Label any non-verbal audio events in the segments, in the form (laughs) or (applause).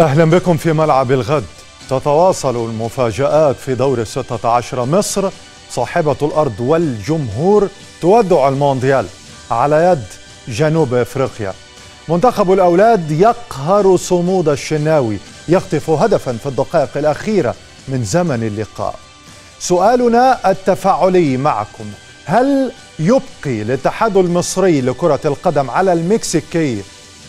أهلا بكم في ملعب الغد تتواصل المفاجآت في دور الستة عشر مصر صاحبة الأرض والجمهور تودع المونديال على يد جنوب أفريقيا منتخب الأولاد يقهر صمود الشناوي يخطف هدفا في الدقائق الأخيرة من زمن اللقاء سؤالنا التفاعلي معكم هل يبقي الاتحاد المصري لكرة القدم على المكسيكي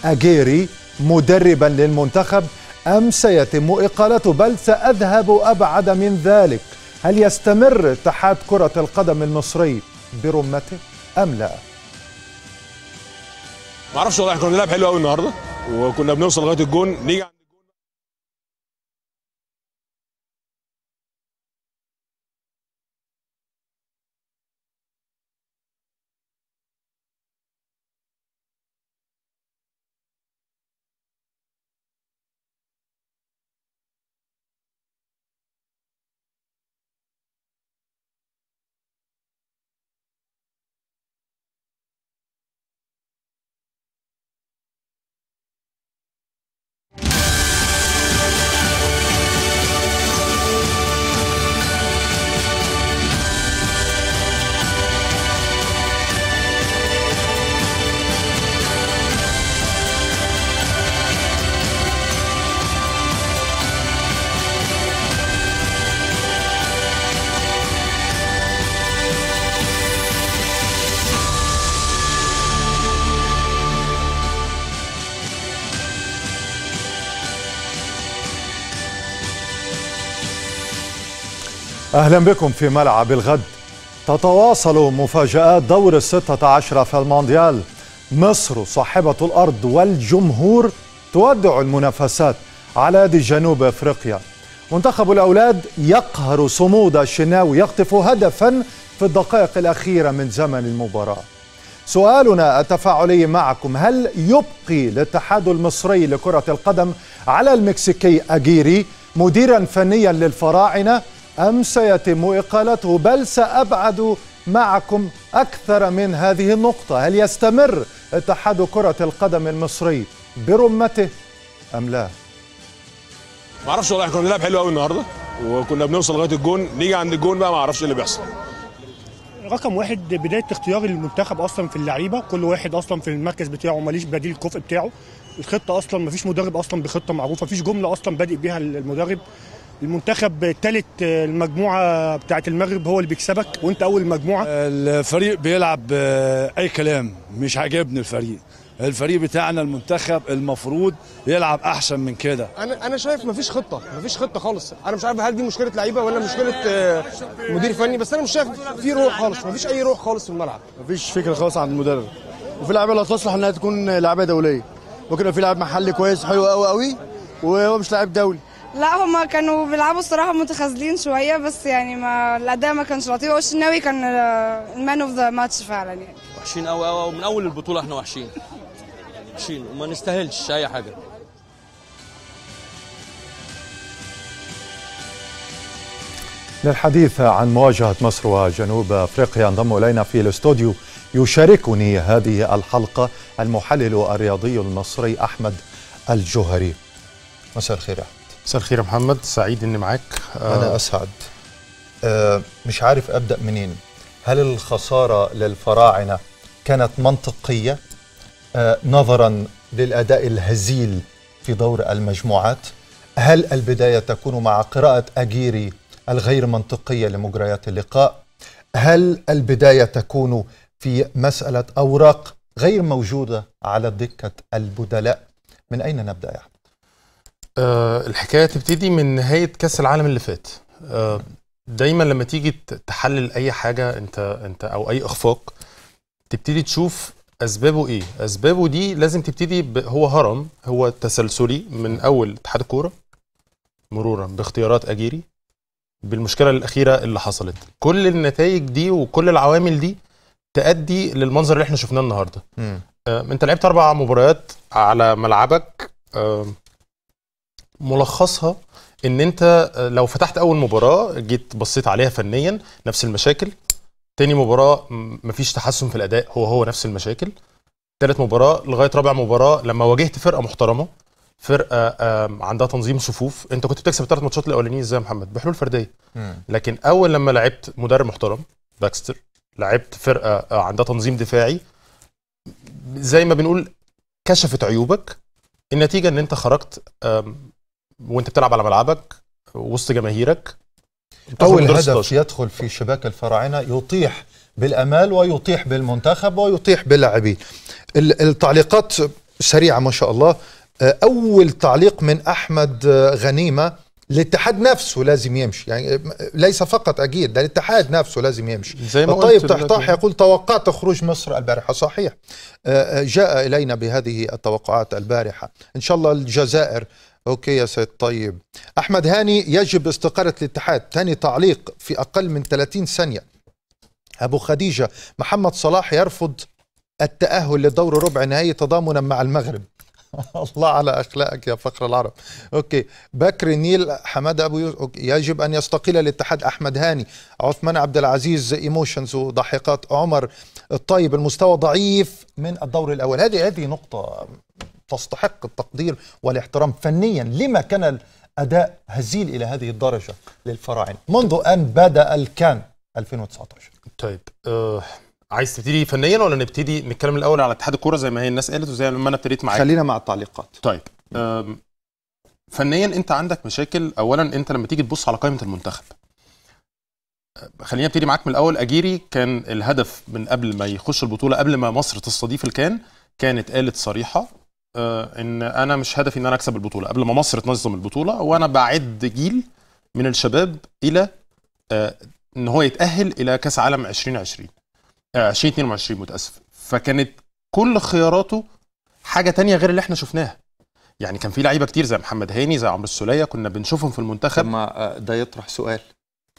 أجيري مدربا للمنتخب أم سيتم إقالته بل سأذهب أبعد من ذلك هل يستمر اتحاد كرة القدم المصري برمته أم لا؟ معرفش والله احنا كنا بنلعب حلو قوي النهارده وكنا بنوصل لغايه الجون نيجي أهلا بكم في ملعب الغد تتواصل مفاجآت دور الستة عشر في المونديال مصر صاحبة الأرض والجمهور تودع المنافسات على يد جنوب أفريقيا منتخب الأولاد يقهر صمود الشناوي يخطف هدفا في الدقائق الأخيرة من زمن المباراة سؤالنا التفاعلي معكم هل يبقي الاتحاد المصري لكرة القدم على المكسيكي أجيري مديرا فنيا للفراعنة أم سيتم إقالته بل سأبعد معكم أكثر من هذه النقطة هل يستمر اتحاد كرة القدم المصري برمته أم لا؟ ما اعرفش والله احنا كنا بنلعب حلو قوي النهارده وكنا بنوصل لغايه الجون نيجي عند الجون بقى ما اعرفش ايه اللي بيحصل رقم واحد بدايه اختيار المنتخب اصلا في اللعيبه كل واحد اصلا في المركز بتاعه ماليش بديل الكفء بتاعه الخطه اصلا ما فيش مدرب اصلا بخطه معروفه ما فيش جمله اصلا بادئ بيها المدرب المنتخب ثالث آه، المجموعه بتاعه المغرب هو اللي بيكسبك وانت اول مجموعه آه، الفريق بيلعب آه، اي كلام مش عاجبني الفريق الفريق بتاعنا المنتخب المفروض يلعب احسن من كده انا انا شايف مفيش خطه مفيش خطه خالص انا مش عارف هل دي مشكله لعيبه ولا مشكله مدير فني بس انا مش شايف في روح خالص مفيش اي روح خالص في الملعب مفيش فكره خالص عند المدرب وفي لعيبه لا تصلح انها تكون لعيبه دوليه ممكن في لاعب محلي كويس حلو قوي قوي وهو مش لاعب دولي لا هما كانوا بيلعبوا الصراحه متخاذلين شويه بس يعني ما الاداء ما كانش لطيف والشناوي كان المان اوف ذا ماتش فعلا يعني وحشين قوي قوي ومن اول البطوله احنا وحشين وحشين وما نستاهلش اي حاجه للحديث عن مواجهة مصر وجنوب أفريقيا انضم إلينا في الاستوديو يشاركني هذه الحلقة المحلل الرياضي المصري أحمد الجوهري مساء الخير أحمد مساء الخير يا محمد سعيد اني معاك آه، انا اسعد آه مش عارف ابدا منين هل الخساره للفراعنه كانت منطقيه آه نظرا للاداء الهزيل في دور المجموعات هل البدايه تكون مع قراءه اجيري الغير منطقيه لمجريات اللقاء هل البدايه تكون في مساله اوراق غير موجوده على دكه البدلاء من اين نبدا يا آه الحكايه تبتدي من نهايه كاس العالم اللي فات آه دايما لما تيجي تحلل اي حاجه انت انت او اي اخفاق تبتدي تشوف اسبابه ايه اسبابه دي لازم تبتدي هو هرم هو تسلسلي من اول اتحاد الكوره مرورا باختيارات اجيري بالمشكله الاخيره اللي حصلت كل النتائج دي وكل العوامل دي تؤدي للمنظر اللي احنا شفناه النهارده آه، انت لعبت اربع مباريات على ملعبك آه، ملخصها ان انت آه، لو فتحت اول مباراه جيت بصيت عليها فنيا نفس المشاكل تاني مباراه مفيش تحسن في الاداء هو هو نفس المشاكل تالت مباراه لغايه رابع مباراه لما واجهت فرقه محترمه فرقه عندها تنظيم صفوف انت كنت بتكسب الثلاث ماتشات الاولانيين ازاي يا محمد بحلول فرديه لكن اول لما لعبت مدرب محترم باكستر لعبت فرقه آه، عندها تنظيم دفاعي زي ما بنقول كشفت عيوبك النتيجه ان انت خرجت وانت بتلعب على ملعبك وسط جماهيرك اول هدف يدخل في شباك الفراعنه يطيح بالامال ويطيح بالمنتخب ويطيح باللاعبين التعليقات سريعه ما شاء الله آه، اول تعليق من احمد آه، غنيمه الاتحاد نفسه لازم يمشي يعني آه، ليس فقط اكيد ده الاتحاد نفسه لازم يمشي زي ما الطيب تحتاح يعني. يقول توقعت خروج مصر البارحه صحيح جاء الينا بهذه التوقعات البارحه ان شاء الله الجزائر اوكي يا سيد طيب احمد هاني يجب استقاله الاتحاد ثاني تعليق في اقل من 30 ثانيه ابو خديجه محمد صلاح يرفض التاهل لدور ربع نهائي تضامنا مع المغرب (laughs) الله على اخلاقك يا فخر العرب اوكي بكر النيل حماده ابو يوسف أوكي. يجب ان يستقيل الاتحاد احمد هاني عثمان عبد العزيز ايموشنز وضحكات عمر الطيب المستوى ضعيف من الدور الاول هذه هذه نقطه تستحق التقدير والاحترام فنيا لما كان الأداء هزيل إلى هذه الدرجة للفراعنة منذ أن بدأ الكان 2019 طيب أه عايز تبتدي فنيا ولا نبتدي نتكلم الاول على اتحاد الكوره زي ما هي الناس قالت وزي ما انا ابتديت معاك خلينا مع التعليقات طيب فنيا انت عندك مشاكل اولا انت لما تيجي تبص على قائمه المنتخب آه، خلينا ابتدي معاك من الاول اجيري كان الهدف من قبل ما يخش البطوله قبل ما مصر تستضيف الكان كانت قالت صريحه آه، ان انا مش هدفي ان انا اكسب البطوله قبل ما مصر تنظم البطوله وانا بعد جيل من الشباب الى آه، ان هو يتاهل الى كاس عالم 2020 2022 آه، متاسف فكانت كل خياراته حاجه تانية غير اللي احنا شفناها يعني كان في لعيبه كتير زي محمد هاني زي عمرو السوليه كنا بنشوفهم في المنتخب ما ده يطرح سؤال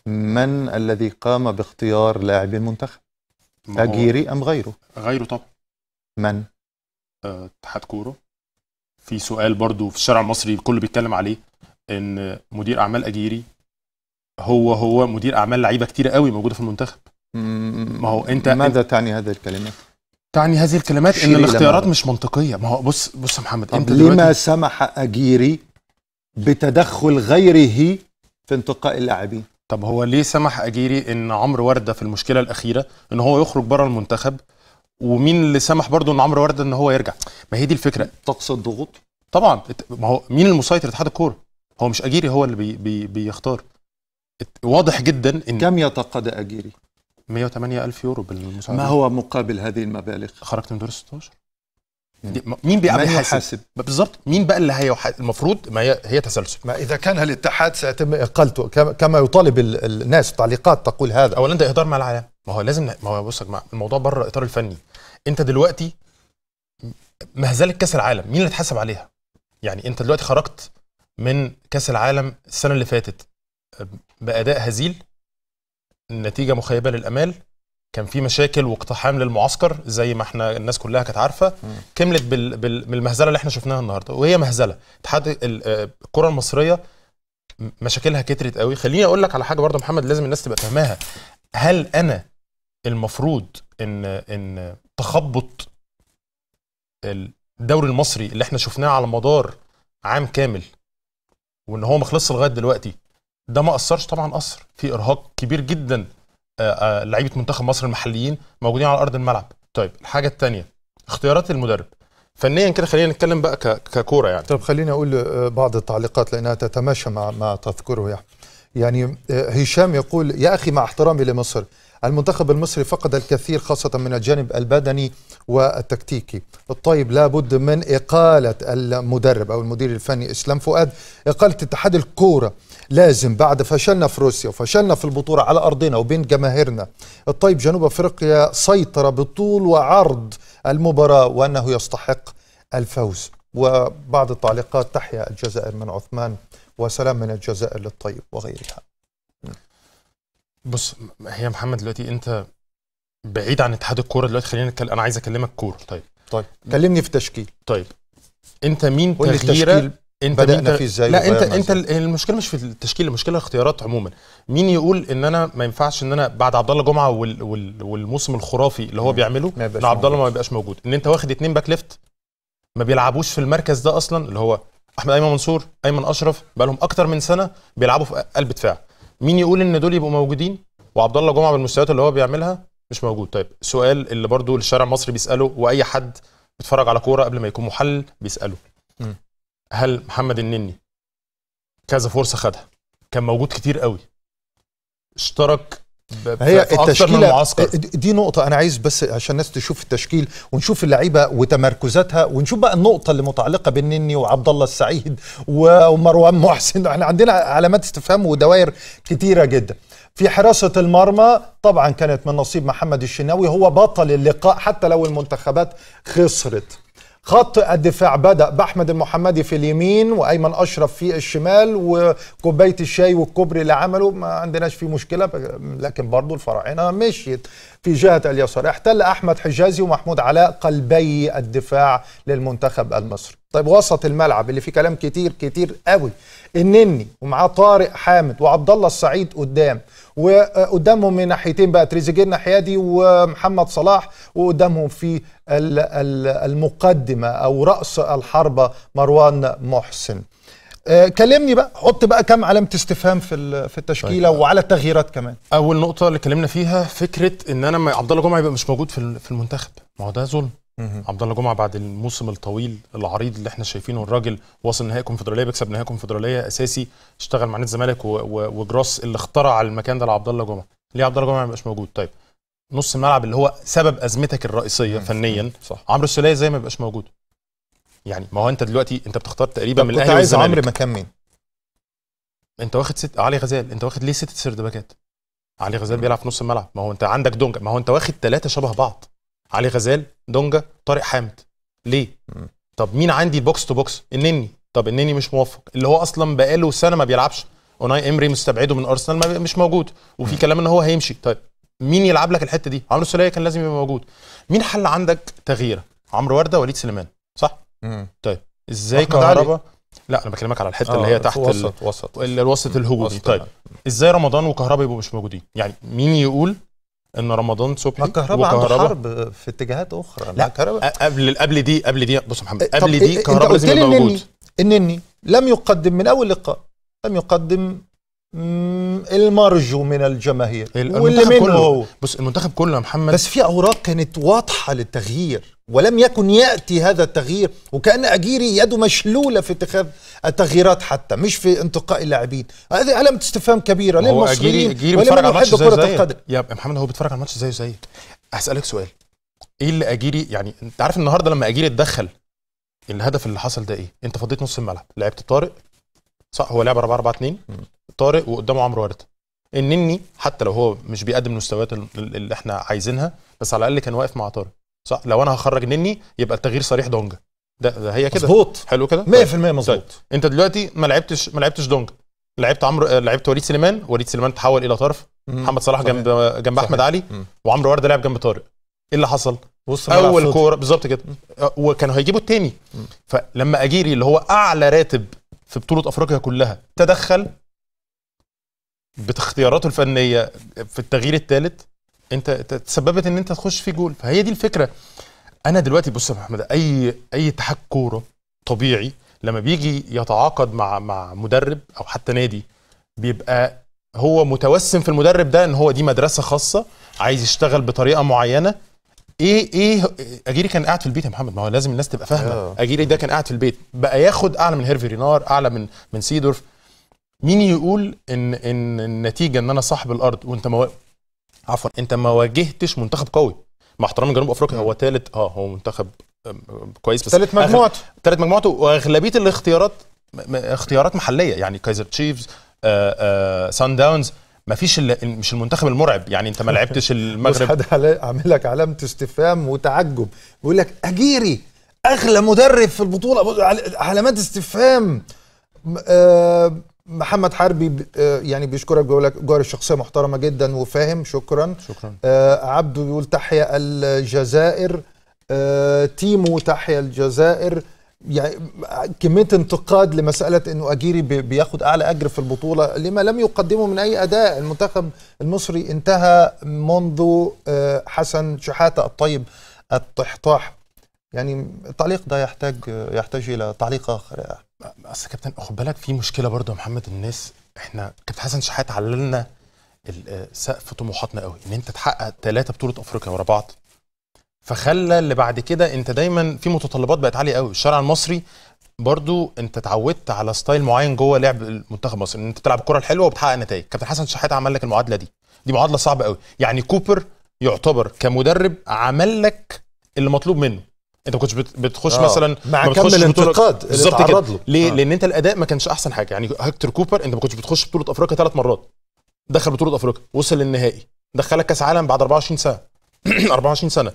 من الذي قام باختيار لاعبي المنتخب اجيري ام غيره غيره طبعا من اتحاد كوره في سؤال برضو في الشارع المصري الكل بيتكلم عليه ان مدير اعمال اجيري هو هو مدير اعمال لعيبه كتيره قوي موجوده في المنتخب ما هو انت ماذا انت تعني هذه الكلمات تعني هذه الكلمات ان الاختيارات مش منطقيه ما هو بص بص يا محمد انت لما سمح اجيري بتدخل غيره في انتقاء اللاعبين طب هو ليه سمح اجيري ان عمرو ورده في المشكله الاخيره ان هو يخرج بره المنتخب ومين اللي سمح برضه ان عمرو ورده ان هو يرجع ما هي دي الفكره طقس الضغوط؟ طبعا ما هو مين المسيطر اتحاد الكوره هو مش اجيري هو اللي بي بي بيختار واضح جدا ان كم يتقاضى اجيري 108 ألف يورو بالمساعدة ما هو مقابل هذه المبالغ؟ خرجت من دور 16 مين بقى هيحاسب بالظبط مين بقى اللي هي المفروض ما هي, هي تسلسل ما اذا كان الاتحاد سيتم اقالته كما يطالب الناس تعليقات تقول هذا اولا ده اهدار مع العالم ما هو لازم ما هو بص يا جماعه الموضوع بره الاطار الفني انت دلوقتي مهزله كاس العالم مين اللي اتحاسب عليها يعني انت دلوقتي خرجت من كاس العالم السنه اللي فاتت باداء هزيل النتيجه مخيبه للامال كان في مشاكل واقتحام للمعسكر زي ما احنا الناس كلها كانت عارفه كملت بالمهزله اللي احنا شفناها النهارده وهي مهزله اتحاد آه، الكره المصريه مشاكلها كترت قوي خليني اقول لك على حاجه برضه محمد لازم الناس تبقى فاهماها هل انا المفروض ان ان تخبط الدوري المصري اللي احنا شفناه على مدار عام كامل وان هو ما خلصش لغايه دلوقتي ده ما اثرش طبعا اثر في ارهاق كبير جدا آه، آه، لعيبه منتخب مصر المحليين موجودين على ارض الملعب طيب الحاجه الثانيه اختيارات المدرب فنيا كده خلينا نتكلم بقى ككوره يعني طب خليني اقول آه، بعض التعليقات لانها تتماشى مع ما تذكره يعني يعني هشام يقول يا اخي مع احترامي لمصر المنتخب المصري فقد الكثير خاصة من الجانب البدني والتكتيكي الطيب لابد من إقالة المدرب أو المدير الفني إسلام فؤاد إقالة اتحاد الكورة لازم بعد فشلنا في روسيا وفشلنا في البطولة على أرضنا وبين جماهيرنا الطيب جنوب أفريقيا سيطر بطول وعرض المباراة وأنه يستحق الفوز وبعض التعليقات تحيا الجزائر من عثمان وسلام من الجزائر للطيب وغيرها بص هي محمد دلوقتي انت بعيد عن اتحاد الكوره دلوقتي خلينا نتكلم انا عايز اكلمك كوره طيب طيب كلمني في تشكيل طيب انت مين تغييرك انت بدأنا فيه ازاي لا انت انت المشكله مش في التشكيل المشكله الاختيارات عموما مين يقول ان انا ما ينفعش ان انا بعد عبد الله جمعه وال وال والموسم الخرافي اللي هو بيعمله ان عبد الله ما بيبقاش موجود ان انت واخد اتنين باك ليفت ما بيلعبوش في المركز ده اصلا اللي هو احمد ايمن منصور ايمن اشرف بقى لهم اكتر من سنه بيلعبوا في قلب دفاع مين يقول ان دول يبقوا موجودين وعبد الله جمعه بالمستويات اللي هو بيعملها مش موجود طيب سؤال اللي برضو الشارع المصري بيساله واي حد بيتفرج على كوره قبل ما يكون محلل بيساله م. هل محمد النني كذا فرصه خدها كان موجود كتير قوي اشترك هي التشكيله دي نقطه انا عايز بس عشان الناس تشوف التشكيل ونشوف اللعيبه وتمركزاتها ونشوف بقى النقطه اللي متعلقه بالنني وعبد الله السعيد ومروان محسن احنا عندنا علامات استفهام ودوائر كتيره جدا في حراسة المرمى طبعا كانت من نصيب محمد الشناوي هو بطل اللقاء حتى لو المنتخبات خسرت خط الدفاع بدأ بأحمد المحمدي في اليمين وأيمن أشرف في الشمال وكوباية الشاي والكوبري اللي عمله ما عندناش فيه مشكلة لكن برضه الفراعنة مشيت في جهة اليسار احتل أحمد حجازي ومحمود علاء قلبي الدفاع للمنتخب المصري طيب وسط الملعب اللي فيه كلام كتير كتير قوي النني ومعاه طارق حامد وعبد الله السعيد قدام وقدامهم من ناحيتين بقى تريزيجيه الناحيه دي ومحمد صلاح وقدامهم في المقدمه او راس الحربه مروان محسن آه، كلمني بقى حط بقى كم علامه استفهام في في التشكيله طيب. وعلى التغييرات كمان اول نقطه اللي اتكلمنا فيها فكره ان انا عبد الله جمعه يبقى مش موجود في المنتخب ما هو ده ظلم عبد الله جمعه بعد الموسم الطويل العريض اللي احنا شايفينه الراجل واصل نهائي الكونفدراليه بيكسب نهائي الكونفدراليه اساسي اشتغل مع نادي الزمالك وجراس اللي اخترع المكان ده لعبد الله جمعه ليه عبد الله جمعه ما يبقاش موجود طيب نص الملعب اللي هو سبب ازمتك الرئيسيه فنيا صح عمرو السوليه زي ما بيبقاش موجود يعني ما هو انت دلوقتي انت بتختار تقريبا من الاهلي عايز عمرو مكان مين انت واخد ست علي غزال انت واخد ليه ست سردباكات علي غزال بيلعب في نص الملعب ما هو انت عندك دونجا ما هو انت واخد ثلاثه شبه بعض علي غزال دونجا طارق حامد ليه طب مين عندي بوكس تو بوكس النني طب النني مش موفق اللي هو اصلا بقاله سنه ما بيلعبش اوناي امري مستبعده من ارسنال مش موجود وفي كلام ان هو هيمشي طيب مين يلعب لك الحته دي عمرو السوليه كان لازم يبقى موجود مين حل عندك تغيير عمرو ورده وليد سليمان صح مم. طيب ازاي كهربا لا انا بكلمك على الحته آه اللي هي تحت وسط ال... وسط الوسط الهجومي طيب آه. ازاي رمضان وكهربا يبقوا مش موجودين يعني مين يقول ان رمضان صبحي الكهرباء آه، عنده حرب في اتجاهات اخرى لا الكهرباء قبل قبل دي قبل دي بص يا محمد قبل دي كهرباء لازم يبقى موجود النني لم يقدم من اول لقاء لم يقدم المرجو من الجماهير واللي منه كله. هو بص المنتخب كله يا محمد بس في اوراق كانت واضحه للتغيير ولم يكن ياتي هذا التغيير وكان اجيري يده مشلوله في اتخاذ التغييرات حتى مش في انتقاء اللاعبين هذه علامه استفهام كبيره للمصريين أجيري ولمن يحب كره القدم يا محمد هو بيتفرج على الماتش زيه زيك هسالك سؤال ايه اللي اجيري يعني انت عارف النهارده لما اجيري اتدخل الهدف اللي حصل ده ايه انت فضيت نص الملعب لعبت طارق صح هو لعب 4 4 2 طارق وقدامه عمرو ورده النني حتى لو هو مش بيقدم المستويات اللي احنا عايزينها بس على الاقل كان واقف مع طارق صح لو انا هخرج نني يبقى التغيير صريح دونجا ده, ده هي كده مظبوط حلو كده 100% طيب. مظبوط طيب. انت دلوقتي ما لعبتش ما لعبتش دونجا لعبت عمرو لعبت وليد سليمان وليد سليمان تحول الى طرف محمد صلاح جنب جنب صحيح. احمد علي وعمرو ورده لعب جنب طارق ايه اللي حصل بص اول كوره بالظبط كده أه، وكانوا هيجيبوا التاني فلما اجيري اللي هو اعلى راتب في بطوله افريقيا كلها تدخل باختياراته الفنيه في التغيير الثالث انت تسببت ان انت تخش في جول فهي دي الفكره انا دلوقتي بص يا محمد اي اي اتحاد كوره طبيعي لما بيجي يتعاقد مع مع مدرب او حتى نادي بيبقى هو متوسم في المدرب ده ان هو دي مدرسه خاصه عايز يشتغل بطريقه معينه ايه ايه اجيري كان قاعد في البيت يا محمد ما هو لازم الناس تبقى فاهمه اه. اجيري ده كان قاعد في البيت بقى ياخد اعلى من هيرفي رينار اعلى من من سيدورف مين يقول ان ان النتيجه ان انا صاحب الارض وانت عفوا انت ما واجهتش منتخب قوي مع احترام جنوب افريقيا هو ثالث اه هو منتخب كويس بس ثالث مجموعته ثالث مجموعته واغلبيه الاختيارات اختيارات محليه يعني كايزر تشيفز آه، آه، سان داونز ما فيش مش المنتخب المرعب يعني انت ما (laughs) لعبتش المغرب حد عامل لك علامه استفهام وتعجب بيقول لك اجيري اغلى مدرب في البطوله علامات استفهام محمد حربي آه، يعني بيشكرك بيقول لك جاري شخصيه محترمه جدا وفاهم شكرا شكرا آه عبده بيقول تحيا الجزائر آه تيمو تحيا الجزائر يعني كميه انتقاد لمساله انه اجيري بياخد اعلى اجر في البطوله لما لم يقدمه من اي اداء المنتخب المصري انتهى منذ آه، حسن شحاته الطيب الطحطاح يعني التعليق ده يحتاج يحتاج الى تعليق اخر يعني. اصل كابتن خد بالك في مشكله برضه يا محمد الناس احنا كابتن حسن شحات عللنا آه، سقف طموحاتنا قوي ان انت تحقق ثلاثه بطوله افريقيا ورا بعض فخلى اللي بعد كده انت دايما في متطلبات بقت عاليه قوي الشارع المصري برضو انت اتعودت على ستايل معين جوه لعب المنتخب المصري ان انت بتلعب الكره الحلوه وبتحقق نتائج كابتن حسن شحاته عمل لك المعادله دي دي معادله صعبه قوي يعني كوبر يعتبر كمدرب عمل لك اللي مطلوب منه انت كنت بتخش آه. مثلا مع كم الانتقاد بالظبط كده له ليه؟ آه. لان انت الاداء ما كانش احسن حاجه يعني هكتور كوبر انت ما كنتش بتخش بطوله افريقيا ثلاث مرات دخل بطوله افريقيا وصل للنهائي دخلك كاس عالم بعد 24 سنه 24 (clears throat) سنه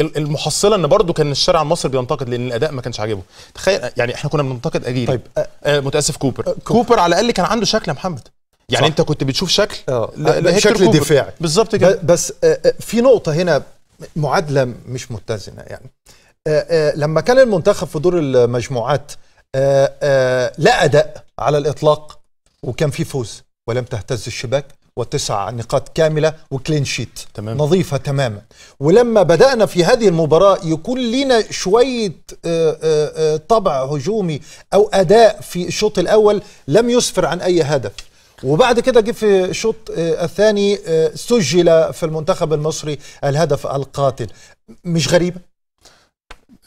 المحصله ان برضه كان الشارع المصري بينتقد لان الاداء ما كانش عاجبه تخيل يعني احنا كنا بننتقد اجيري طيب آه, آه، متاسف كوبر. آه، كوبر كوبر على الاقل كان عنده شكل يا محمد يعني صح. انت كنت بتشوف شكل اه, آه، شكل دفاعي بالظبط كده بس آه في نقطه هنا معادله مش متزنه يعني آه، آه، لما كان المنتخب في دور المجموعات آه، لا اداء على الاطلاق وكان في فوز ولم تهتز الشباك وتسع نقاط كامله وكلين شيت تمام. نظيفه تماما ولما بدانا في هذه المباراه يكون لنا شويه طبع هجومي او اداء في الشوط الاول لم يسفر عن اي هدف وبعد كده جه في الشوط آه، الثاني آه، سجل في المنتخب المصري الهدف القاتل مش غريبه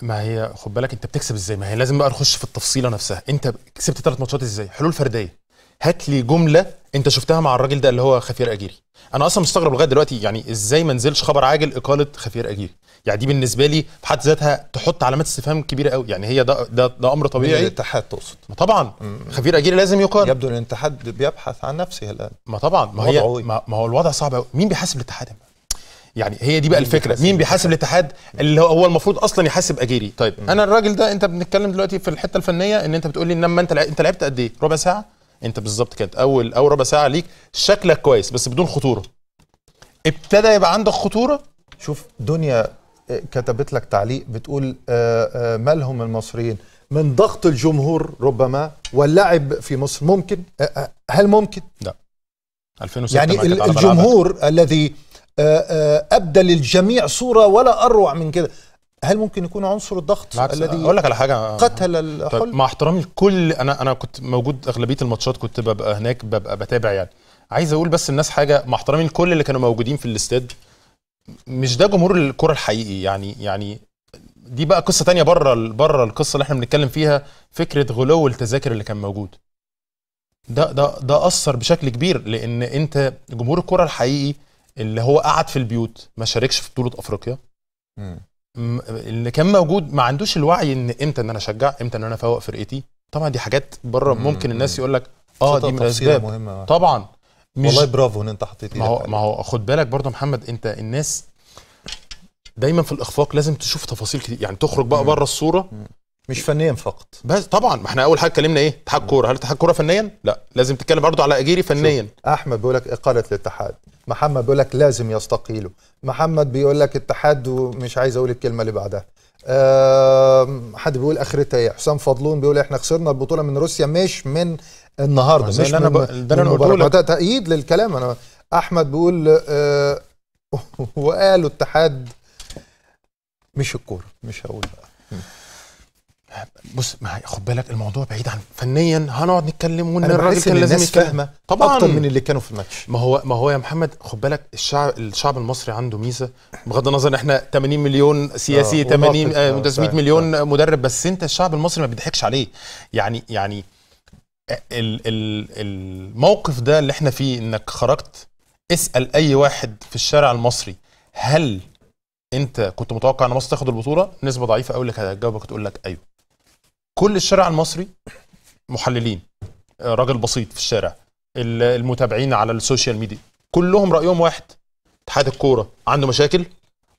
ما هي خد بالك انت بتكسب ازاي ما هي لازم بقى نخش في التفصيله نفسها انت كسبت ثلاث ماتشات ازاي حلول فرديه هات لي جمله انت شفتها مع الراجل ده اللي هو خفير اجيري انا اصلا مستغرب لغايه دلوقتي يعني ازاي ما نزلش خبر عاجل اقاله خفير اجيري يعني دي بالنسبه لي في حد ذاتها تحط علامات استفهام كبيره قوي يعني هي ده ده, ده امر طبيعي الاتحاد تقصد ما طبعا خفير اجيري لازم يقال يبدو ان الاتحاد بيبحث عن نفسه الان ما طبعا ما هي إيه؟ ما, ما هو الوضع صعب قوي مين بيحاسب الاتحاد يعني هي دي بقى الفكره مين بيحاسب الاتحاد اللي هو المفروض اصلا يحاسب اجيري طيب انا الراجل ده انت بنتكلم دلوقتي في الحته الفنيه ان انت بتقول لي انما انت انت لعبت قد ايه ربع ساعه انت بالظبط كانت اول اول ربع ساعه ليك شكلك كويس بس بدون خطوره ابتدى يبقى عندك خطوره شوف دنيا آه، كتبت لك تعليق بتقول آه، آه، مالهم المصريين من ضغط الجمهور ربما واللعب في مصر ممكن هل ممكن لا 2006 يعني الجمهور الذي ابدى للجميع صوره ولا اروع من كده هل ممكن يكون عنصر الضغط الذي اقول لك على حاجه قتل طيب، الحلم طيب مع احترامي لكل انا انا كنت موجود اغلبيه الماتشات كنت ببقى هناك ببقى بتابع يعني عايز اقول بس الناس حاجه مع احترامي لكل اللي كانوا موجودين في الاستاد مش ده جمهور الكره الحقيقي يعني يعني دي بقى قصه تانية بره بره القصه اللي احنا بنتكلم فيها فكره غلو التذاكر اللي كان موجود ده ده ده اثر بشكل كبير لان انت جمهور الكره الحقيقي اللي هو قعد في البيوت ما شاركش في بطوله افريقيا اللي كان موجود ما عندوش الوعي ان امتى ان انا اشجع امتى ان انا افوق فرقتي طبعا دي حاجات بره ممكن الناس يقول لك اه دي من الاسباب طبعا مش والله برافو ان انت حطيت ما هو ما هو خد بالك برضه محمد انت الناس دايما في الاخفاق لازم تشوف تفاصيل كتير يعني تخرج بقى بره الصوره مش فنيا فقط بس طبعا ما احنا اول حاجه اتكلمنا ايه اتحاد كوره هل اتحاد كوره فنيا لا لازم تتكلم برضه على اجيري فنيا احمد بيقول لك اقاله الاتحاد محمد بيقول لك لازم يستقيلوا محمد بيقول لك اتحاد ومش عايز اقول الكلمه اللي بعدها أه حد بيقول اخرتها ايه حسام فضلون بيقول احنا خسرنا البطوله من روسيا مش من النهارده مش انا ده انا بقول تأييد للكلام انا احمد بيقول أه (laughs) وقالوا اتحاد مش الكوره مش هقول بقى بص ما خد بالك الموضوع بعيد عن فنيا هنقعد نتكلم وان الراجل كان لازم الناس فاهمه طبعا اكتر من اللي كانوا في الماتش ما هو ما هو يا محمد خد بالك الشعب الشعب المصري عنده ميزه بغض النظر ان احنا 80 مليون سياسي آه 80 آه 300 آه، مليون آه. مدرب بس انت الشعب المصري ما بيضحكش عليه يعني يعني الموقف ده اللي احنا فيه انك خرجت اسال اي واحد في الشارع المصري هل انت كنت متوقع ان مصر تاخد البطوله نسبه ضعيفه قوي لك هتجاوبك تقول لك ايوه كل الشارع المصري محللين آه، راجل بسيط في الشارع المتابعين على السوشيال ميديا كلهم رايهم واحد اتحاد الكوره عنده مشاكل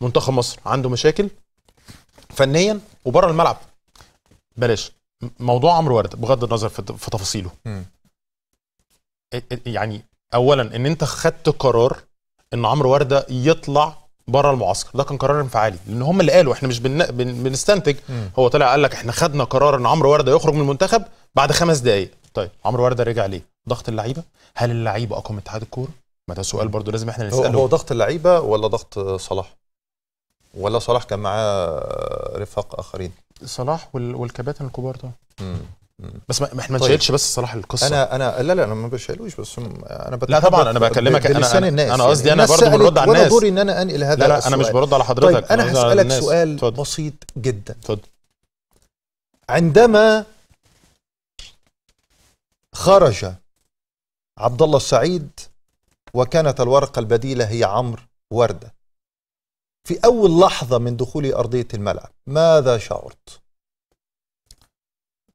منتخب مصر عنده مشاكل فنيا وبره الملعب بلاش موضوع عمرو ورد بغض النظر في تفاصيله يعني اولا ان انت خدت قرار ان عمرو ورده يطلع بره المعسكر ده كان قرار انفعالي لان هم اللي قالوا احنا مش بن... بن... بنستنتج هو طلع قال لك احنا خدنا قرار ان عمرو ورده يخرج من المنتخب بعد خمس دقائق طيب عمرو ورده رجع ليه ضغط اللعيبه هل اللعيبه اقوى من اتحاد الكوره ما ده سؤال برضو لازم احنا نساله هو, هو ضغط اللعيبه ولا ضغط صلاح ولا صلاح كان معاه رفاق اخرين صلاح وال... والكباتن الكبار طبعا بس ما احنا ما طيب. نشيلش طيب. بس الصراحه القصه انا انا لا لا انا ما بشيلوش بس انا لا طبعا انا بكلمك انا انا, أنا قصدي يعني انا برضه برد على الناس دوري ان انا انقل هذا لا لا انا مش برد على حضرتك طيب انا هسالك سؤال بسيط جدا اتفضل عندما خرج عبد الله السعيد وكانت الورقه البديله هي عمرو ورده في اول لحظه من دخولي ارضيه الملعب ماذا شعرت؟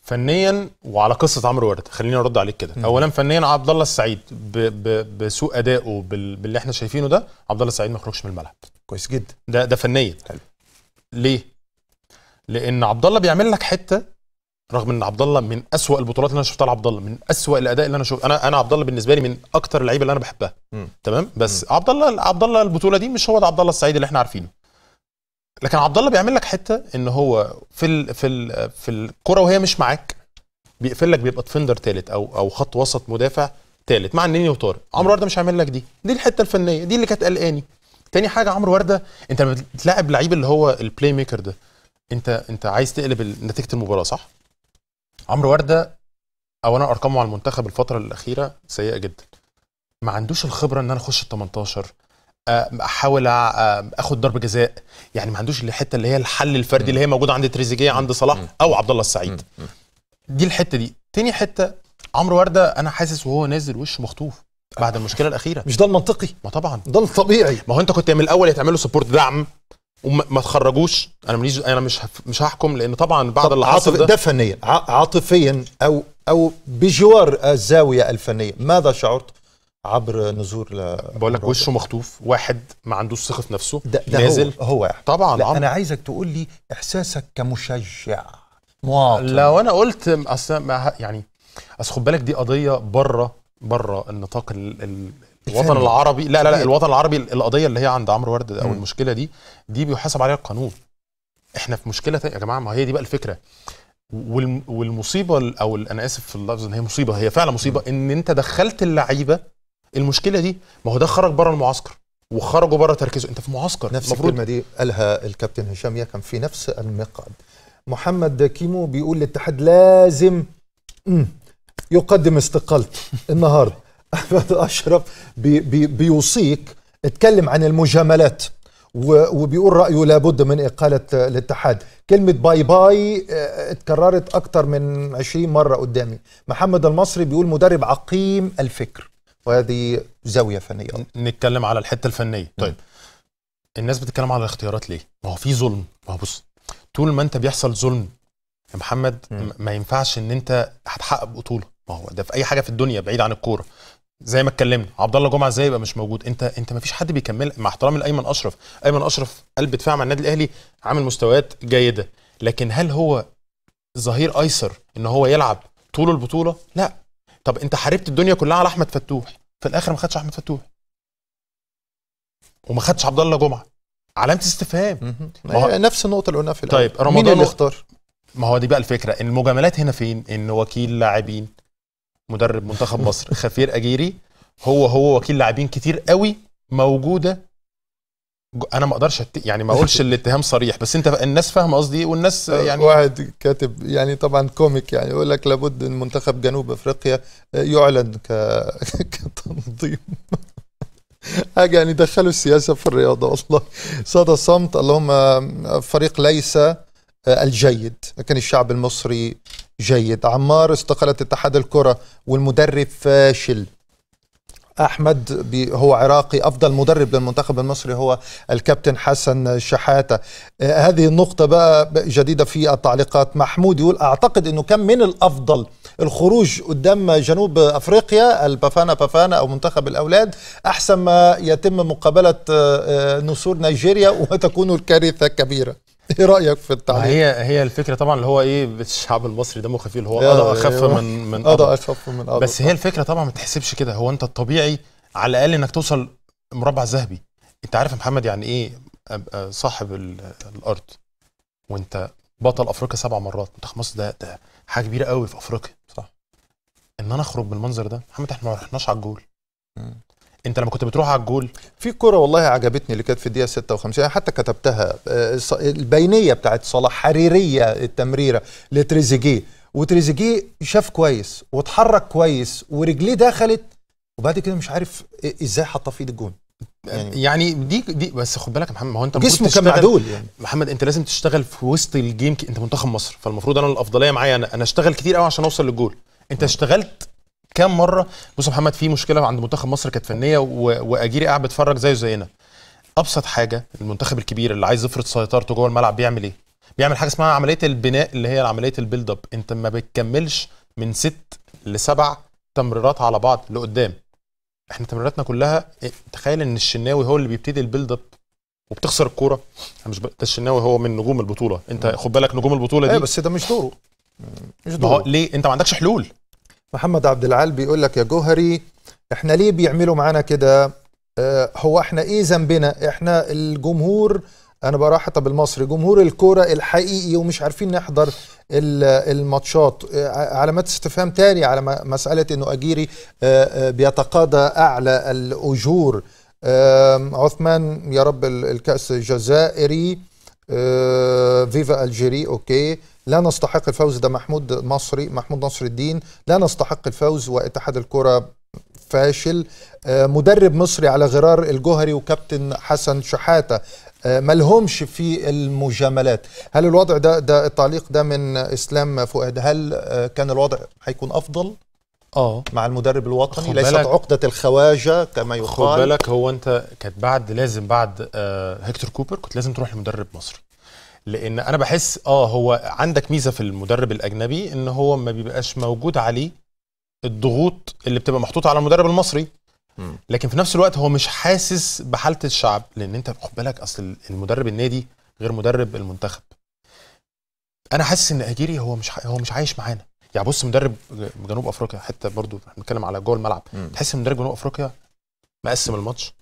فنيا وعلى قصه عمرو ورده خليني ارد عليك كده اولا فنيا عبد الله السعيد ب... ب... بسوء ادائه بال... باللي احنا شايفينه ده عبد الله السعيد ما خرجش من الملعب كويس جدا ده ده فنيا حلو ليه لان عبد الله بيعمل لك حته رغم ان عبد الله من اسوا البطولات اللي انا شفتها لعبد الله من اسوا الاداء اللي انا شفت انا انا عبد الله بالنسبه لي من اكتر اللعيبه اللي انا بحبها م. تمام بس عبد الله عبد الله البطوله دي مش هو ده عبد الله السعيد اللي احنا عارفينه لكن عبد الله بيعمل لك حته ان هو في ال في ال في الكره وهي مش معاك بيقفل لك بيبقى ديفندر ثالث او او خط وسط مدافع ثالث مع النيني وطارق عمرو ورده مش هيعمل لك دي دي الحته الفنيه دي اللي كانت قلقاني تاني حاجه عمرو ورده انت لما بتلاعب لعيب اللي هو البلاي ميكر ده انت انت عايز تقلب نتيجه المباراه صح عمرو ورده او انا ارقامه على المنتخب الفتره الاخيره سيئه جدا ما عندوش الخبره ان انا اخش ال 18 احاول اخد ضربه جزاء يعني ما عندوش الحته اللي هي الحل الفردي اللي هي موجوده عند تريزيجيه عند صلاح او عبد الله السعيد دي الحته دي تاني حته عمرو ورده انا حاسس وهو نازل وشه مخطوف بعد المشكله الاخيره مش ده المنطقي ما طبعا ده الطبيعي ما هو انت كنت من الاول هتعمله سبورت دعم وما تخرجوش انا ماليش انا مش مش هحكم لان طبعا بعد اللي حصل ده, ده فنيا عاطفيا او او بجوار الزاويه الفنيه ماذا شعرت؟ عبر نزور ل بقول لك وشه مخطوف واحد ما عندوش ثقه في نفسه ده, ده نازل هو, هو يعني. طبعا لا انا عايزك تقول لي احساسك كمشجع مواطن لو انا قلت اصل يعني اصل خد بالك دي قضيه بره بره النطاق ال ال الوطن العربي لا لا لا الوطن العربي القضيه اللي هي عند عمرو ورد او م. المشكله دي دي بيحاسب عليها القانون احنا في مشكله يا جماعه ما هي دي بقى الفكره والمصيبه او انا اسف في اللفظ ان هي مصيبه هي فعلا مصيبه ان انت دخلت اللعيبه المشكله دي ما هو ده خرج بره المعسكر وخرجوا بره تركيزه انت في معسكر نفس المفروض الكلمه دي قالها الكابتن هشام كان في نفس المقعد محمد كيمو بيقول الاتحاد لازم يقدم استقالته (laughs) النهارده احمد اشرف بي بي بيوصيك اتكلم عن المجاملات وبيقول رايه لابد من اقاله الاتحاد كلمه باي باي آه، اتكررت اكتر من 20 مره قدامي محمد المصري بيقول مدرب عقيم الفكر وهذه زاويه فنيه نتكلم على الحته الفنيه طيب الناس بتتكلم على الاختيارات ليه ما هو في ظلم ما هو بص طول ما انت بيحصل ظلم يا محمد م. ما ينفعش ان انت هتحقق بطوله ما هو ده في اي حاجه في الدنيا بعيد عن الكوره زي ما اتكلمنا عبد الله جمعه ازاي يبقى مش موجود انت انت ما فيش حد بيكمل مع احترامي لايمن اشرف ايمن اشرف قلب دفاع مع النادي الاهلي عامل مستويات جيده لكن هل هو ظهير ايسر ان هو يلعب طول البطوله لا طب انت حاربت الدنيا كلها على احمد فتوح في الاخر ما خدش احمد فتوح وما خدش عبد الله جمعه علامه استفهام ما هو إيه، نفس النقطه اللي قلناها في الاول طيب رمضان مين اللي اختار ما هو دي بقى الفكره ان المجاملات هنا فين ان وكيل لاعبين مدرب منتخب مصر (laughs) خفير اجيري هو هو وكيل لاعبين كتير قوي موجوده انا ما اقدرش أت... يعني ما اقولش (laughs) الاتهام صريح بس انت الناس فاهمه قصدي ايه والناس آه، يعني واحد كاتب يعني طبعا كوميك يعني يقول لك لابد ان منتخب جنوب افريقيا آه، يعلن ك... (laughs) كتنظيم (laughs) حاجه يعني دخلوا السياسه في الرياضه والله صدى الصمت اللهم فريق ليس آه، الجيد لكن الشعب المصري جيد عمار استقالت اتحاد الكره والمدرب فاشل احمد هو عراقي افضل مدرب للمنتخب المصري هو الكابتن حسن شحاته آه، هذه النقطه بقى جديده في التعليقات محمود يقول اعتقد انه كان من الافضل الخروج قدام جنوب افريقيا البافانا بافانا او منتخب الاولاد احسن ما يتم مقابله آه، آه، نسور نيجيريا وتكون الكارثه كبيره ايه رايك في التعليق هي هي الفكره طبعا اللي هو ايه الشعب المصري دمه خفيف اللي هو قضى اخف أيوه. من من قضى اخف من أضع بس هي الفكره طبعا ما تحسبش كده هو انت الطبيعي على الاقل انك توصل مربع ذهبي انت عارف يا محمد يعني ايه ابقى صاحب الارض وانت بطل افريقيا سبع مرات منتخب مصر ده ده حاجه كبيره قوي في افريقيا صح ان انا اخرج بالمنظر ده محمد احنا ما رحناش على الجول انت لما كنت بتروح على الجول في كره والله عجبتني اللي كانت في الدقيقه 56 يعني حتى كتبتها آه، البينيه بتاعت صلاح حريريه التمريره لتريزيجيه وتريزيجيه شاف كويس واتحرك كويس ورجليه دخلت وبعد كده مش عارف ازاي حطها في ايد الجون يعني, آه، يعني دي دي بس خد بالك يا محمد هو انت جسمه كان معدول يعني محمد انت لازم تشتغل في وسط الجيم انت منتخب مصر فالمفروض انا الافضليه معايا انا انا اشتغل كتير قوي عشان اوصل للجول انت اشتغلت كام مره بص محمد في مشكله عند منتخب مصر كانت فنيه واجيري قاعد بتفرج زيه زينا ابسط حاجه المنتخب الكبير اللي عايز يفرض سيطرته جوه الملعب بيعمل ايه بيعمل حاجه اسمها عمليه البناء اللي هي عمليه البيلد اب انت ما بتكملش من ست لسبع تمريرات على بعض لقدام احنا تمريراتنا كلها إيه، تخيل ان الشناوي هو اللي بيبتدي البيلد اب وبتخسر الكوره مش ب... الشناوي هو من نجوم البطوله انت خد بالك نجوم البطوله دي ايه بس ده مش دوره مش دوره ليه انت ما عندكش حلول محمد عبد العال بيقول لك يا جوهري احنا ليه بيعملوا معانا كده آه، هو احنا ايه ذنبنا احنا الجمهور انا براحة بالمصري جمهور الكوره الحقيقي ومش عارفين نحضر الماتشات آه، علامات استفهام تاني على مساله انه اجيري آه، بيتقاضى اعلى الاجور عثمان يا رب الكاس الجزائري آه، فيفا الجيري اوكي لا نستحق الفوز ده محمود مصري محمود نصر الدين لا نستحق الفوز واتحاد الكره فاشل آه، مدرب مصري على غرار الجوهري وكابتن حسن شحاته آه، ملهمش في المجاملات هل الوضع ده ده التعليق ده من اسلام فؤاد هل كان الوضع هيكون افضل اه مع المدرب الوطني ليست عقده الخواجه كما يقال خد بالك هو انت كانت بعد لازم بعد آه كوبر كنت لازم تروح لمدرب مصري لان انا بحس اه هو عندك ميزه في المدرب الاجنبي ان هو ما بيبقاش موجود عليه الضغوط اللي بتبقى محطوطه على المدرب المصري لكن في نفس الوقت هو مش حاسس بحاله الشعب لان انت خد بالك اصل المدرب النادي غير مدرب المنتخب انا حاسس ان اجيري هو مش هو مش عايش معانا يعني بص مدرب جنوب افريقيا حتى برضو احنا بنتكلم على جوه الملعب تحس ان مدرب جنوب افريقيا مقسم الماتش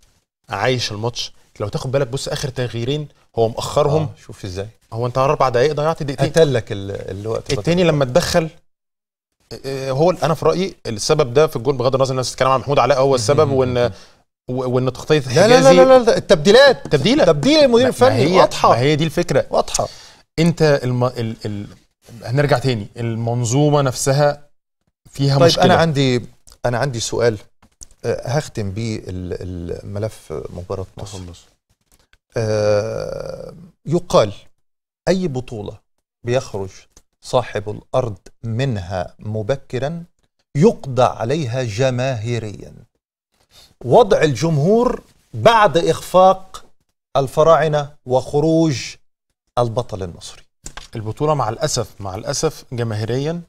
عايش الماتش لو تاخد بالك بص اخر تغييرين هو مأخرهم آه شوف ازاي هو انت اربع دقائق ضيعت دقيقتين قتلك الوقت التاني لما اتدخل آه، هو انا في رايي السبب ده في الجول بغض النظر الناس بتتكلم عن محمود علاء هو السبب وان وان تغطيه حجازي لا لا لا لا التبديلات تبديله تبديله المدير الفني واضحه هي دي الفكره واضحه انت الم... ال... ال... هنرجع تاني المنظومه نفسها فيها طيب مشكله انا عندي انا عندي سؤال أه، هختم بيه الملف مباراه مصر آه يقال اي بطوله بيخرج صاحب الارض منها مبكرا يقضى عليها جماهيريا وضع الجمهور بعد اخفاق الفراعنه وخروج البطل المصري البطوله مع الاسف مع الاسف جماهيريا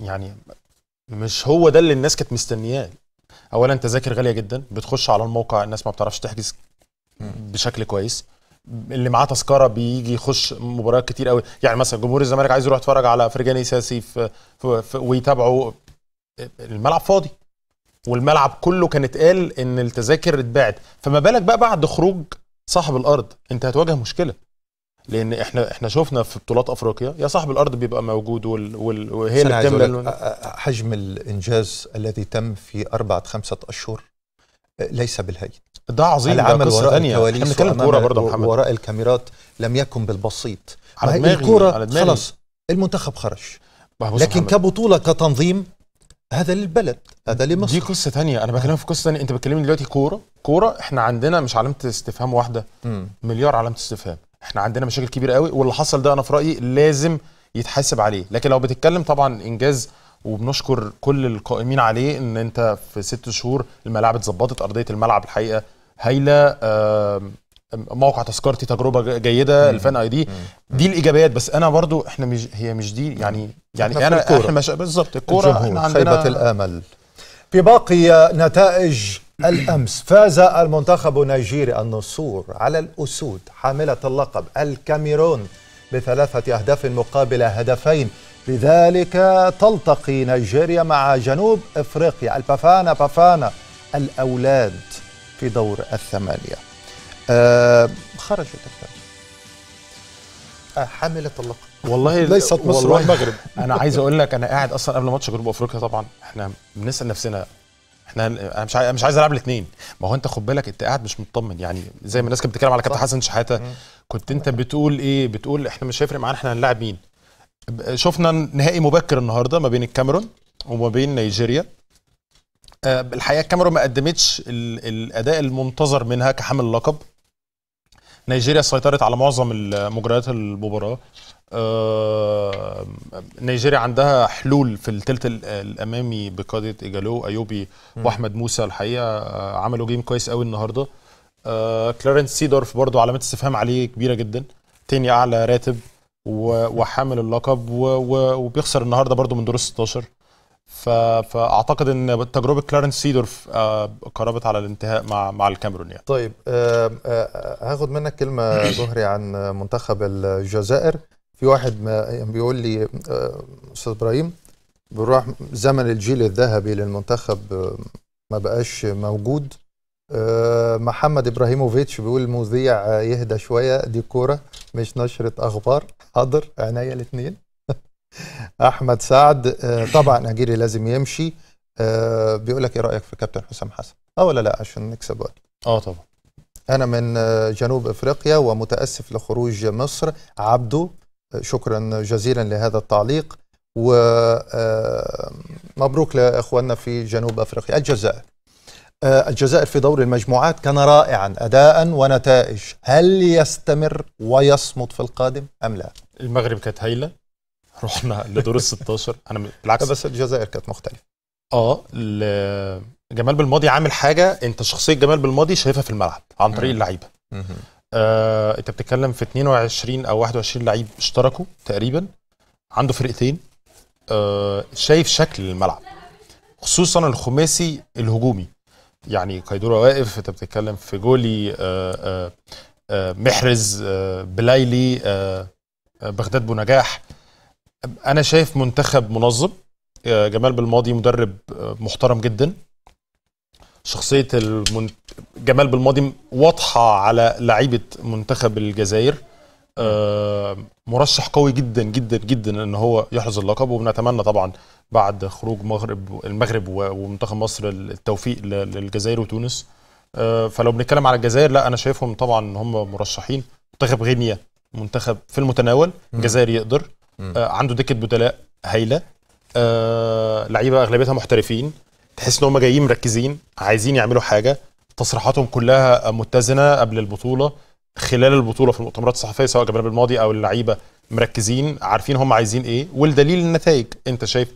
يعني مش هو ده اللي الناس كانت مستنياه اولا تذاكر غاليه جدا بتخش على الموقع الناس ما بتعرفش تحجز بشكل كويس اللي معاه تذكره بيجي يخش مباريات كتير قوي يعني مثلا جمهور الزمالك عايز يروح يتفرج على فرجاني ساسي في, في, في ويتابعه الملعب فاضي والملعب كله كان اتقال ان التذاكر اتباعت فما بالك بقى بعد خروج صاحب الارض انت هتواجه مشكله لان احنا احنا شفنا في بطولات افريقيا يا صاحب الارض بيبقى موجود وال وال وهي اللي بتعمل حجم الانجاز الذي تم في اربعه خمسه اشهر ليس بالهين ده عظيم العمل وراء ثانية. الكواليس احنا بنتكلم كوره برضه محمد وراء الكاميرات لم يكن بالبسيط على دماغي الكوره خلاص المنتخب خرج لكن محمد. كبطوله كتنظيم هذا للبلد هذا لمصر دي قصه ثانيه انا بكلمك في قصه ثانيه انت بتكلمني دلوقتي كوره كوره احنا عندنا مش علامه استفهام واحده م. مليار علامه استفهام احنا عندنا مشاكل كبيره قوي واللي حصل ده انا في رايي لازم يتحاسب عليه لكن لو بتتكلم طبعا انجاز وبنشكر كل القائمين عليه ان انت في ست شهور الملاعب اتظبطت ارضيه الملعب الحقيقه هايله موقع تذكرتي تجربه جيده الفان اي دي دي الايجابيات بس انا برضو احنا مش هي مش دي يعني يعني انا احنا مش بالظبط الكوره احنا عندنا خيبه الامل في باقي نتائج الأمس فاز المنتخب النيجيري النصور على الأسود حاملة اللقب الكاميرون بثلاثة أهداف مقابل هدفين لذلك تلتقي نيجيريا مع جنوب إفريقيا البافانا بافانا الأولاد في دور الثمانية آه خرجت الثانية حاملة اللقب والله ليست مصر والمغرب انا عايز اقول لك انا قاعد اصلا قبل ماتش جنوب افريقيا طبعا احنا بنسال نفسنا احنا انا مش عايز مش عايز العب الاثنين ما هو انت خد بالك انت قاعد مش مطمن يعني زي ما الناس كانت بتتكلم على كابتن حسن شحاته كنت انت بتقول ايه بتقول احنا مش هيفرق معانا احنا هنلاعب مين شفنا نهائي مبكر النهارده ما بين الكاميرون وما بين نيجيريا آه، الحقيقه الكاميرون ما قدمتش الاداء المنتظر منها كحامل اللقب نيجيريا سيطرت على معظم مجريات المباراه آه، نيجيريا عندها حلول في الثلث الامامي بقياده ايجالو ايوبي واحمد موسى الحقيقه آه، عملوا جيم كويس قوي النهارده آه، كلارنس سيدورف برضو علامات استفهام عليه كبيره جدا تاني اعلى راتب وحامل اللقب وبيخسر النهارده برضو من دور 16 فاعتقد ان تجربه كلارنس سيدورف قربت على الانتهاء مع مع الكاميرون يعني. طيب هاخد منك كلمه (coughs) زهري عن منتخب الجزائر في واحد ما بيقول لي آه، استاذ ابراهيم بنروح زمن الجيل الذهبي للمنتخب آه، ما بقاش موجود آه، محمد ابراهيموفيتش بيقول المذيع يهدى شويه دي كوره مش نشره اخبار حاضر عينيا الاثنين (laughs) احمد سعد طبعا اجيري لازم يمشي بيقول لك ايه رايك في كابتن حسام حسن اه ولا لا عشان نكسب وقت اه طبعا انا من جنوب افريقيا ومتاسف لخروج مصر عبده شكرا جزيلا لهذا التعليق ومبروك آه، لإخواننا في جنوب أفريقيا الجزائر آه، الجزائر في دور المجموعات كان رائعا أداء ونتائج هل يستمر ويصمد في القادم أم لا؟ المغرب كانت هايلة رحنا لدور ال 16 أنا بالعكس بس الجزائر كانت مختلفة اه جمال بالماضي عامل حاجه انت شخصيه جمال بالماضي شايفها في الملعب عن طريق اللعيبه آه، انت بتتكلم في 22 او 21 لعيب اشتركوا تقريبا عنده فرقتين آه، شايف شكل الملعب خصوصا الخماسي الهجومي يعني كايدورا واقف انت بتتكلم في جولي آه،, آه،, آه، محرز آه، بلايلي بغداد بونجاح انا شايف منتخب منظم جمال بالماضي مدرب محترم جدا شخصيه المنت... جمال بالماضي واضحه على لعيبه منتخب الجزائر آه، مرشح قوي جدا جدا جدا ان هو يحرز اللقب وبنتمنى طبعا بعد خروج مغرب المغرب ومنتخب مصر التوفيق للجزائر وتونس آه، فلو بنتكلم على الجزائر لا انا شايفهم طبعا ان هم مرشحين منتخب غينيا منتخب في المتناول الجزائر يقدر آه، عنده دكه بدلاء هايله لعيبه اغلبيتها محترفين تحس ان هم جايين مركزين عايزين يعملوا حاجه تصريحاتهم كلها متزنه قبل البطوله خلال البطوله في المؤتمرات الصحفيه سواء الجناب الماضي او اللعيبه مركزين عارفين هم عايزين ايه والدليل النتائج انت شايف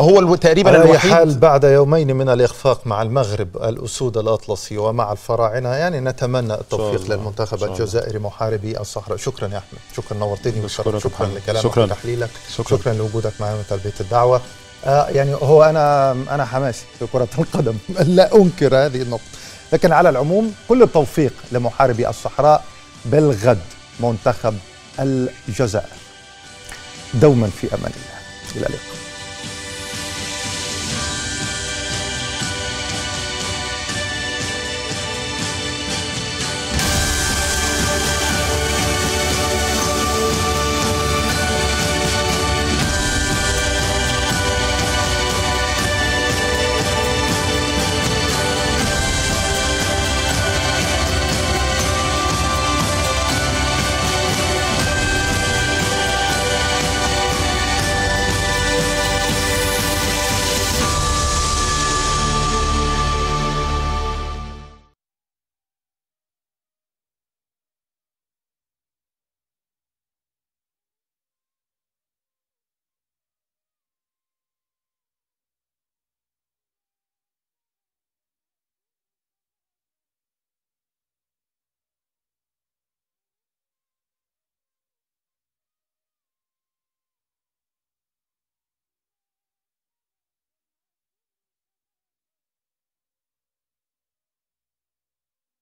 هو تقريبا الوحيد حال بعد يومين من الإخفاق مع المغرب الأسود الأطلسي ومع الفراعنة يعني نتمنى التوفيق للمنتخب الجزائري محاربي الصحراء شكرا يا أحمد شكرا نورتني وشكرا شكرا لكلامك وتحليلك شكرا, شكرا لوجودك معنا في تلبية الدعوة آه يعني هو انا انا حماسي في كره (laughs) القدم لا انكر هذه النقطه لكن على العموم كل التوفيق لمحاربي الصحراء بالغد منتخب الجزائر دوما في امان الله الى اللقاء